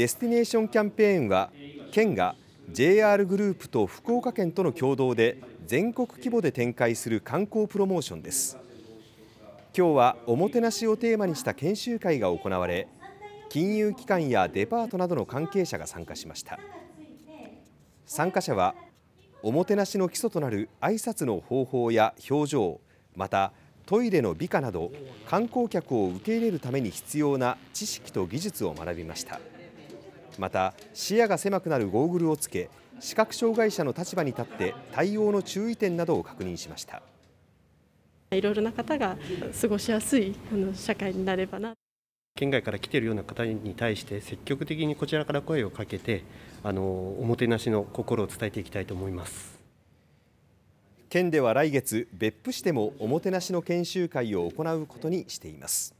デスティネーションキャンペーンは県が JR グループと福岡県との共同で全国規模で展開する観光プロモーションです今日はおもてなしをテーマにした研修会が行われ金融機関やデパートなどの関係者が参加しました参加者はおもてなしの基礎となる挨拶の方法や表情またトイレの美化など観光客を受け入れるために必要な知識と技術を学びました。また視野が狭くなるゴーグルをつけ視覚障害者の立場に立って対応の注意点などを確認しましたいろいろな方が過ごしやすいあの社会になればな県外から来ているような方に対して積極的にこちらから声をかけてあのおもてなしの心を伝えていきたいと思います県では来月別府市でもおもてなしの研修会を行うことにしています。